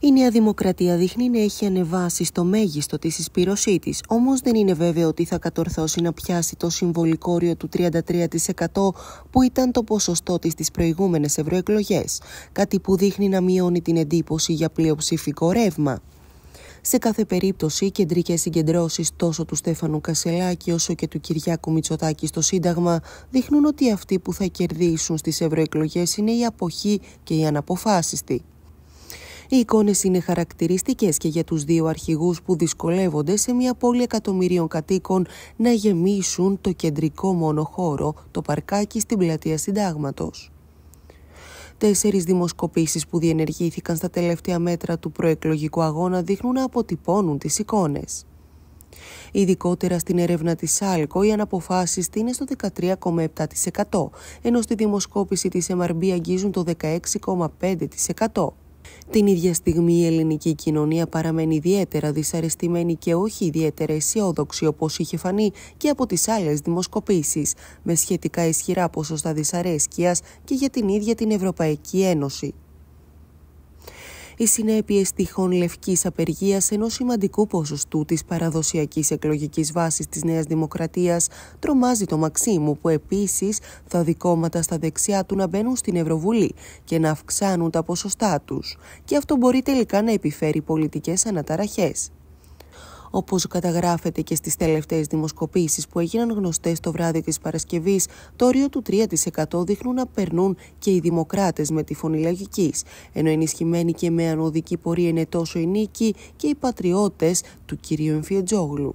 Η Νέα Δημοκρατία δείχνει να έχει ανεβάσει στο μέγιστο της εισπυρωσή της, όμως δεν είναι βέβαιο ότι θα κατορθώσει να πιάσει το συμβολικό όριο του 33% που ήταν το ποσοστό της στις προηγούμενες ευρωεκλογές. Κάτι που δείχνει να μειώνει την εντύπωση για πλειοψηφικό ρεύμα. Σε κάθε περίπτωση, οι κεντρικές συγκεντρώσεις τόσο του Στέφανου Κασελάκη όσο και του Κυριάκου Μητσοτάκη στο Σύνταγμα δείχνουν ότι αυτοί που θα κερδίσουν στις ευρωεκλογές είναι η αποχή και η αναποφάσιστη. Οι εικόνες είναι χαρακτηριστικές και για τους δύο αρχηγούς που δυσκολεύονται σε μια πόλη εκατομμυρίων κατοίκων να γεμίσουν το κεντρικό μόνο χώρο, το παρκάκι στην πλατεία Συντάγματος. Τέσσερις δημοσκοπήσεις που διενεργήθηκαν στα τελευταία μέτρα του προεκλογικού αγώνα δείχνουν να αποτυπώνουν τις εικόνες. Ειδικότερα στην έρευνα της ΣΑΛΚΟ οι αναποφάσεις είναι στο 13,7% ενώ στη δημοσκόπηση της MRB αγγίζουν το 16,5%. Την ίδια στιγμή η ελληνική κοινωνία παραμένει ιδιαίτερα δυσαρεστημένη και όχι ιδιαίτερα αισιόδοξη όπως είχε φανεί και από τις άλλες δημοσκοπήσεις, με σχετικά ισχυρά ποσοστά δυσαρέσκειας και για την ίδια την Ευρωπαϊκή Ένωση οι συνέπειες τυχόν λευκής απεργίας ενός σημαντικού ποσοστού της παραδοσιακής εκλογικής βάσης της Νέας Δημοκρατίας τρομάζει το Μαξίμου, που επίσης θα δικόματα στα δεξιά του να μπαίνουν στην Ευρωβουλή και να αυξάνουν τα ποσοστά τους. Και αυτό μπορεί τελικά να επιφέρει πολιτικές αναταραχές. Όπως καταγράφεται και στις τελευταίες δημοσκοπήσεις που έγιναν γνωστές το βράδυ της Παρασκευής, το όριο του 3% δείχνουν να περνούν και οι δημοκράτες με τη φωνή ενώ ενισχυμένοι και με ανωδική πορεία είναι τόσο η νίκη και οι πατριώτες του κυρίου Εμφιετζόγλου.